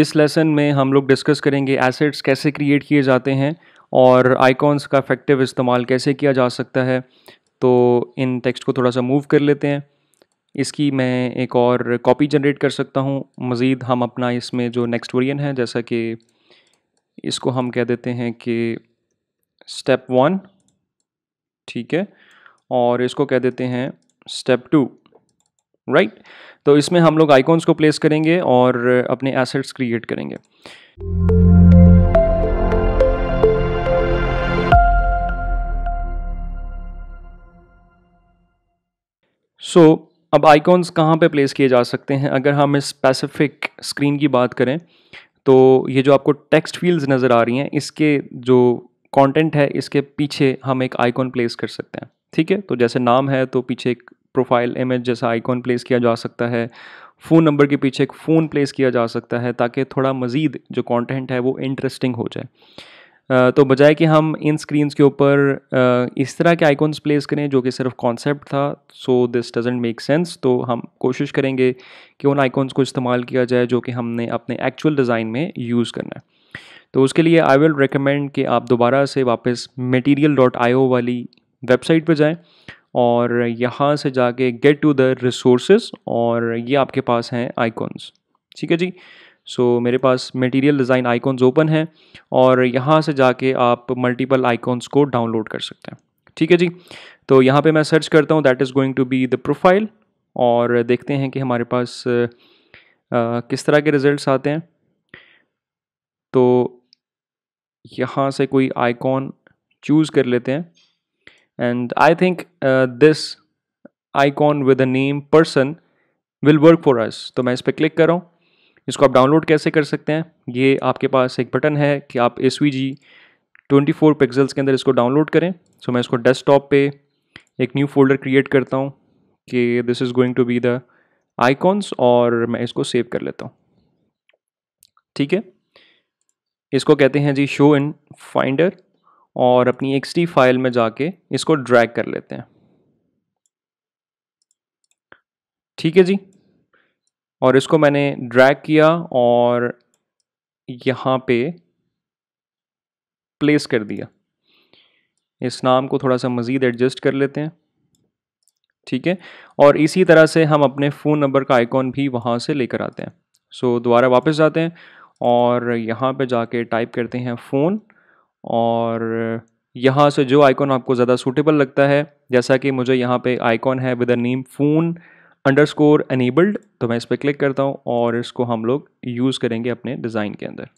इस लेसन में हम लोग डिस्कस करेंगे एसेट्स कैसे क्रिएट किए जाते हैं और आइकॉन्स का इफेक्टिव इस्तेमाल कैसे किया जा सकता है तो इन टेक्स्ट को थोड़ा सा मूव कर लेते हैं इसकी मैं एक और कॉपी जनरेट कर सकता हूँ मज़ीद हम अपना इसमें जो नेक्स्ट वर्जन है जैसा कि इसको हम कह देते हैं कि स्टेप वन ठीक है और इसको कह देते हैं स्टेप टू राइट right? तो इसमें हम लोग आइकॉन्स को प्लेस करेंगे और अपने एसेट्स क्रिएट करेंगे सो so, अब आइकॉन्स कहाँ पे प्लेस किए जा सकते हैं अगर हम इस स्पेसिफिक स्क्रीन की बात करें तो ये जो आपको टेक्स्ट फील्ड्स नज़र आ रही हैं इसके जो कंटेंट है इसके पीछे हम एक आइकॉन प्लेस कर सकते हैं ठीक है तो जैसे नाम है तो पीछे एक प्रोफाइल इमेज जैसा आइकॉन प्लेस किया जा सकता है फ़ोन नंबर के पीछे एक फ़ोन प्लेस किया जा सकता है ताकि थोड़ा मज़ीद जो कंटेंट है वो इंटरेस्टिंग हो जाए तो बजाय कि हम इन स्क्रीन्स के ऊपर इस तरह के आइकॉन्स प्लेस करें जो कि सिर्फ कॉन्सेप्ट था so this doesn't make sense तो हम कोशिश करेंगे कि उन आइकॉन्स को इस्तेमाल किया जाए जो कि हमने अपने एक्चुअल डिज़ाइन में यूज़ करना है तो उसके लिए आई विल रिकमेंड कि आप दोबारा से वापस मटीरियल डॉट आई ओ वाली वेबसाइट पर जाएँ और यहाँ से जाके गेट टू द रिसोर्स और ये आपके पास हैं आइकॉन्स ठीक है जी सो so, मेरे पास मटेरियल डिज़ाइन आइकॉन्स ओपन हैं और यहाँ से जाके आप मल्टीपल आइकॉन्स को डाउनलोड कर सकते हैं ठीक है जी तो यहाँ पे मैं सर्च करता हूँ that is going to be the profile और देखते हैं कि हमारे पास आ, किस तरह के रिज़ल्ट आते हैं तो यहाँ से कोई आइकॉन चूज़ कर लेते हैं and I think uh, this icon with a name person will work for us तो मैं इस पर क्लिक कर रहा हूँ इसको आप डाउनलोड कैसे कर सकते हैं ये आपके पास एक बटन है कि आप S V G twenty four pixels के अंदर इसको डाउनलोड करें सो so, मैं इसको डेस्कटॉप पे एक न्यू फोल्डर क्रिएट करता हूँ कि this is going to be the icons और मैं इसको सेव कर लेता हूँ ठीक है इसको कहते हैं जी शो इन फाइंडर और अपनी एक्सटी फाइल में जाके इसको ड्रैग कर लेते हैं ठीक है जी और इसको मैंने ड्रैग किया और यहाँ पे प्लेस कर दिया इस नाम को थोड़ा सा मज़ीद एडजस्ट कर लेते हैं ठीक है और इसी तरह से हम अपने फ़ोन नंबर का आइकॉन भी वहाँ से लेकर आते हैं सो दोबारा वापस जाते हैं और यहाँ पे जाके टाइप करते हैं फ़ोन और यहाँ से जो आइकॉन आपको ज़्यादा सूटेबल लगता है जैसा कि मुझे यहाँ पे आइकॉन है with name phone underscore enabled तो मैं इस पर क्लिक करता हूँ और इसको हम लोग यूज़ करेंगे अपने डिज़ाइन के अंदर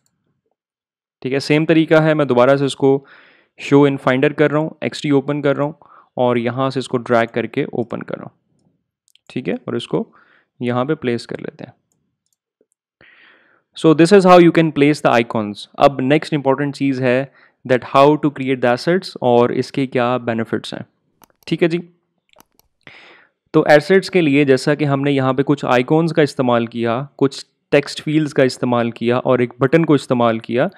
ठीक है सेम तरीका है मैं दोबारा से इसको शो इन फाइंडर कर रहा हूँ एक्स ओपन कर रहा हूँ और यहाँ से इसको ड्रैग करके ओपन कर रहा हूँ ठीक है और इसको यहाँ पे प्लेस कर लेते हैं so this is how you can place the icons अब नेक्स्ट इंपॉर्टेंट चीज़ है that how to create the assets और इसके क्या बेनिफिट्स हैं ठीक है जी तो एसेट्स के लिए जैसा कि हमने यहाँ पे कुछ आइकॉन्स का इस्तेमाल किया कुछ टेक्स्ट फील्ड्स का इस्तेमाल किया और एक बटन को इस्तेमाल किया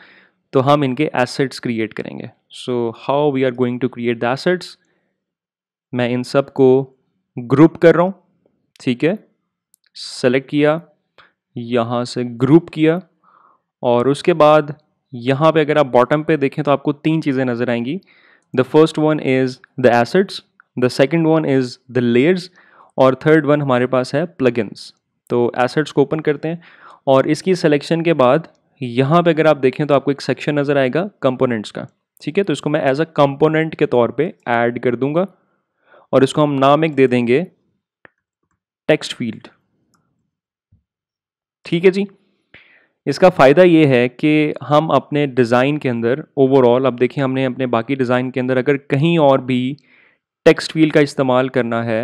तो हम इनके एसेट्स क्रिएट करेंगे so how we are going to create the assets मैं इन सब को ग्रुप कर रहा हूँ ठीक है सेलेक्ट किया यहाँ से ग्रुप किया और उसके बाद यहाँ पे अगर आप बॉटम पे देखें तो आपको तीन चीज़ें नज़र आएंगी the first one is the assets the second one is the layers और थर्ड वन हमारे पास है प्लगइन्स तो एसेट्स को ओपन करते हैं और इसकी सिलेक्शन के बाद यहाँ पे अगर आप देखें तो आपको एक सेक्शन नज़र आएगा कंपोनेंट्स का ठीक है तो इसको मैं एज अ कंपोनेंट के तौर पे ऐड कर दूंगा और इसको हम नाम एक दे देंगे टेक्स्ट फील्ड ठीक है जी इसका फ़ायदा ये है कि हम अपने डिज़ाइन के अंदर ओवरऑल अब देखिए हमने अपने बाकी डिज़ाइन के अंदर अगर कहीं और भी टेक्स्ट फील्ड का इस्तेमाल करना है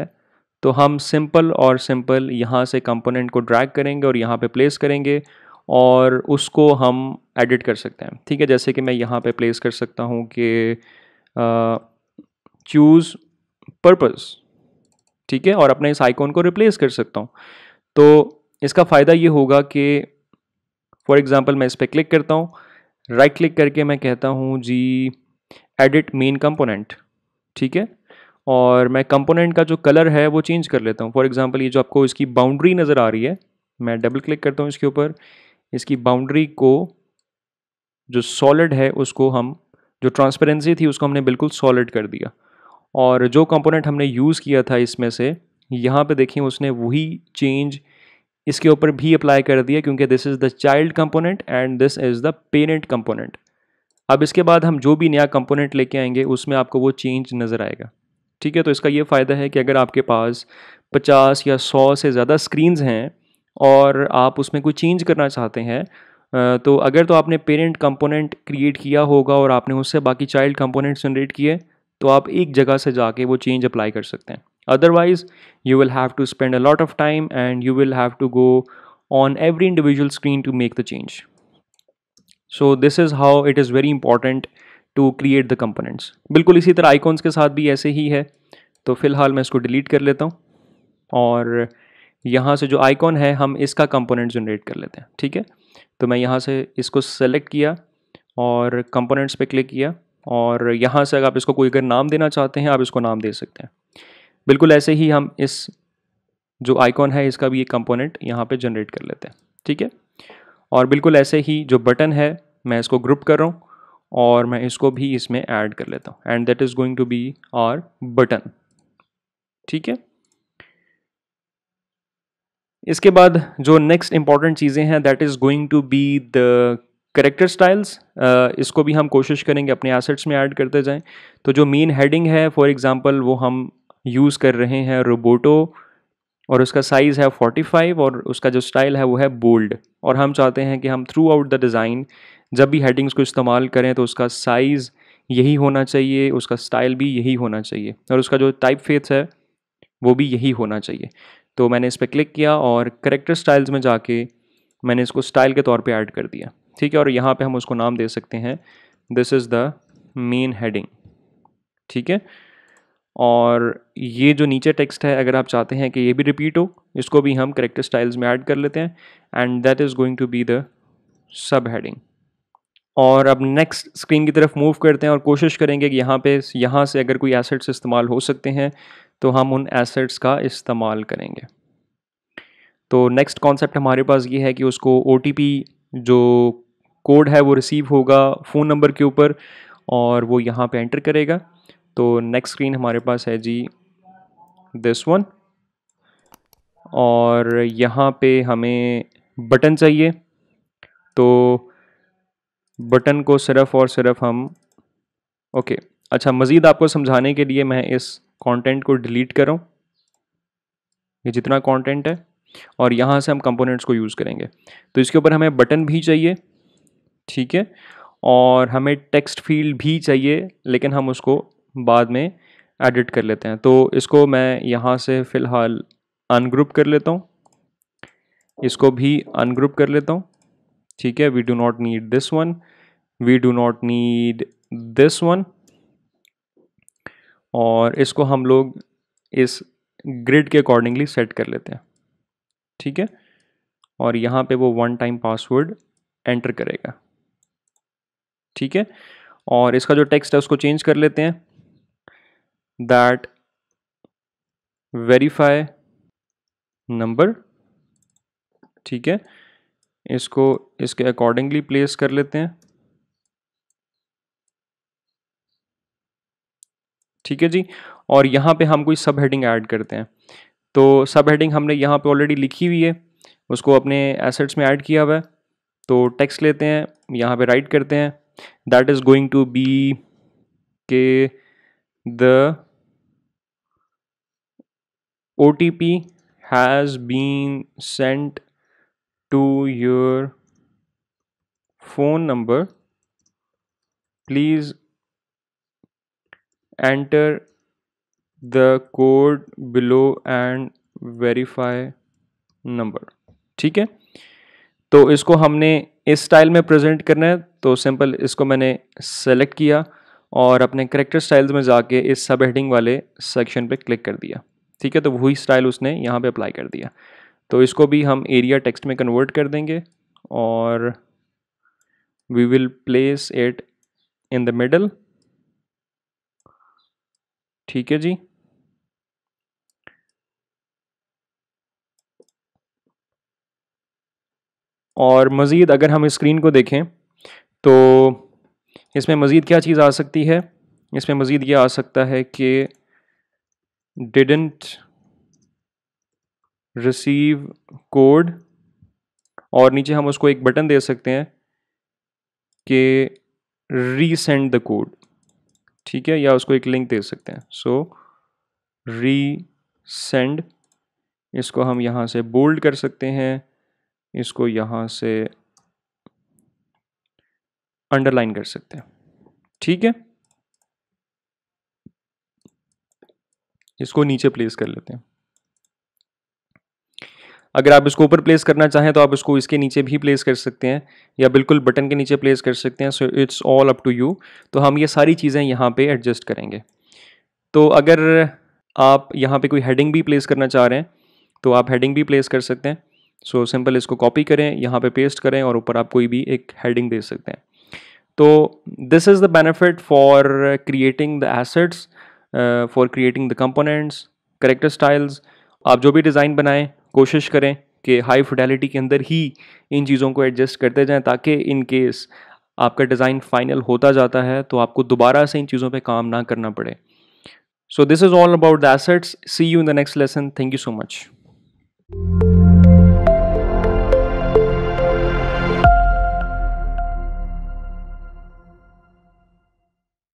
तो हम सिंपल और सिंपल यहाँ से कंपोनेंट को ड्रैग करेंगे और यहाँ पे प्लेस करेंगे और उसको हम एडिट कर सकते हैं ठीक है जैसे कि मैं यहाँ पे प्लेस कर सकता हूँ कि चूज़ पर्पस ठीक है और अपने इस आइकॉन को रिप्लेस कर सकता हूँ तो इसका फ़ायदा ये होगा कि फॉर एग्ज़ाम्पल मैं इस पर क्लिक करता हूँ राइट क्लिक करके मैं कहता हूँ जी एडिट मेन कंपोनेंट ठीक है और मैं कंपोनेंट का जो कलर है वो चेंज कर लेता हूँ फॉर एग्ज़ाम्पल ये जो आपको इसकी बाउंड्री नज़र आ रही है मैं डबल क्लिक करता हूँ इसके ऊपर इसकी बाउंड्री को जो सॉलिड है उसको हम जो ट्रांसपेरेंसी थी उसको हमने बिल्कुल सॉलिड कर दिया और जो कंपोनेंट हमने यूज़ किया था इसमें से यहाँ पे देखें उसने वही चेंज इसके ऊपर भी अप्लाई कर दिया क्योंकि this is the child component and this is the parent component अब इसके बाद हम जो भी नया कंपोनेंट लेके आएंगे उसमें आपको वो चेंज नज़र आएगा ठीक है तो इसका ये फ़ायदा है कि अगर आपके पास 50 या 100 से ज़्यादा स्क्रीन्स हैं और आप उसमें कोई चेंज करना चाहते हैं तो अगर तो आपने पेरेंट कंपोनेंट क्रिएट किया होगा और आपने उससे बाकी चाइल्ड कंपोनेंट जनरेट किए तो आप एक जगह से जाके वो चेंज अप्लाई कर सकते हैं otherwise you will have to spend a lot of time and you will have to go on every individual screen to make the change so this is how it is very important to create the components bilkul isi tarah icons ke sath bhi aise hi hai to filhal main isko delete kar leta hu aur yahan se jo icon hai hum iska component generate kar lete hain theek hai to main yahan se isko select kiya aur components pe click kiya और यहाँ से अगर आप इसको कोई अगर नाम देना चाहते हैं आप इसको नाम दे सकते हैं बिल्कुल ऐसे ही हम इस जो आइकॉन है इसका भी एक कंपोनेंट यहाँ पे जनरेट कर लेते हैं ठीक है और बिल्कुल ऐसे ही जो बटन है मैं इसको ग्रुप कर रहा हूँ और मैं इसको भी इसमें ऐड कर लेता हूँ and that is going to be our button ठीक है इसके बाद जो नेक्स्ट इंपॉर्टेंट चीज़ें हैं that is going to be the character styles इसको भी हम कोशिश करेंगे अपने एसेट्स में ऐड करते जाएं तो जो मेन हेडिंग है फॉर एग्जांपल वो हम यूज़ कर रहे हैं रोबोटो और उसका साइज़ है 45 और उसका जो स्टाइल है वो है बोल्ड और हम चाहते हैं कि हम थ्रू आउट द डिज़ाइन जब भी हेडिंग्स को इस्तेमाल करें तो उसका साइज़ यही होना चाहिए उसका स्टाइल भी यही होना चाहिए और उसका जो टाइप फेस है वो भी यही होना चाहिए तो मैंने इस पर क्लिक किया और करेक्टर स्टाइल्स में जाके मैंने इसको स्टाइल के तौर पे ऐड कर दिया ठीक है और यहाँ पे हम उसको नाम दे सकते हैं this is the main heading ठीक है और ये जो नीचे टेक्स्ट है अगर आप चाहते हैं कि ये भी रिपीट हो इसको भी हम करेक्टर स्टाइल्स में ऐड कर लेते हैं and that is going to be the sub heading और अब नेक्स्ट स्क्रीन की तरफ मूव करते हैं और कोशिश करेंगे कि यहाँ पे यहाँ से अगर कोई एसेट्स इस्तेमाल हो सकते हैं तो हम उन एसेट्स का इस्तेमाल करेंगे तो नेक्स्ट कॉन्सेप्ट हमारे पास ये है कि उसको ओ जो कोड है वो रिसीव होगा फ़ोन नंबर के ऊपर और वो यहाँ पे एंटर करेगा तो नेक्स्ट स्क्रीन हमारे पास है जी दिस वन और यहाँ पे हमें बटन चाहिए तो बटन को सिर्फ और सिर्फ हम ओके okay. अच्छा मज़ीद आपको समझाने के लिए मैं इस कंटेंट को डिलीट करूँ ये जितना कंटेंट है और यहाँ से हम कंपोनेंट्स को यूज़ करेंगे तो इसके ऊपर हमें बटन भी चाहिए ठीक है और हमें टेक्स्ट फील्ड भी चाहिए लेकिन हम उसको बाद में एडिट कर लेते हैं तो इसको मैं यहाँ से फ़िलहाल अनग्रुप कर लेता हूँ इसको भी अनग्रुप कर लेता हूँ ठीक है we do not need this one we do not need this one और इसको हम लोग इस ग्रिड के अकॉर्डिंगली सेट कर लेते हैं ठीक है और यहाँ पे वो वन टाइम पासवर्ड एंटर करेगा ठीक है और इसका जो टेक्स्ट है उसको चेंज कर लेते हैं that verify number ठीक है इसको इसके अकॉर्डिंगली प्लेस कर लेते हैं ठीक है जी और यहाँ पे हम कोई सब हेडिंग ऐड करते हैं तो सब हेडिंग हमने यहाँ पे ऑलरेडी लिखी हुई है उसको अपने एसेट्स में ऐड किया हुआ है तो टेक्स्ट लेते हैं यहाँ पे राइट करते हैं that is going to be के the OTP has been sent to your phone number. Please enter the code below and verify number. ठीक है तो इसको हमने इस स्टाइल में प्रेजेंट करना है तो सिंपल इसको मैंने सेलेक्ट किया और अपने करेक्टर स्टाइल्स में जाके इस सब हेडिंग वाले सेक्शन पे क्लिक कर दिया ठीक है तो वही स्टाइल उसने यहाँ पे अप्लाई कर दिया तो इसको भी हम एरिया टेक्स्ट में कन्वर्ट कर देंगे और we will place it in the middle ठीक है जी और मज़ीद अगर हम स्क्रीन को देखें तो इसमें मज़ीद क्या चीज़ आ सकती है इसमें मज़ीद ये आ सकता है कि didn't receive code और नीचे हम उसको एक बटन दे सकते हैं कि resend द कोड ठीक है या उसको एक लिंक दे सकते हैं सो री सेंड इसको हम यहाँ से बोल्ड कर सकते हैं इसको यहाँ से अंडरलाइन कर सकते हैं ठीक है इसको नीचे प्लेस कर लेते हैं अगर आप इसको ऊपर प्लेस करना चाहें तो आप इसको इसके नीचे भी प्लेस कर सकते हैं या बिल्कुल बटन के नीचे प्लेस कर सकते हैं so it's all up to you तो हम ये सारी चीज़ें यहाँ पे एडजस्ट करेंगे तो अगर आप यहाँ पे कोई हेडिंग भी प्लेस करना चाह रहे हैं तो आप हेडिंग भी प्लेस कर सकते हैं सो so, सिंपल इसको कॉपी करें यहाँ पे पेस्ट करें और ऊपर आप कोई भी एक हेडिंग दे सकते हैं तो this is the benefit for creating the assets for creating the components character styles आप जो भी डिज़ाइन बनाएं कोशिश करें कि हाई फिडेलिटी के अंदर ही इन चीज़ों को एडजस्ट करते जाएं ताकि इन केस आपका डिज़ाइन फाइनल होता जाता है तो आपको दोबारा से इन चीज़ों पे काम ना करना पड़े so this is all about the assets see you in the next lesson Thank you so much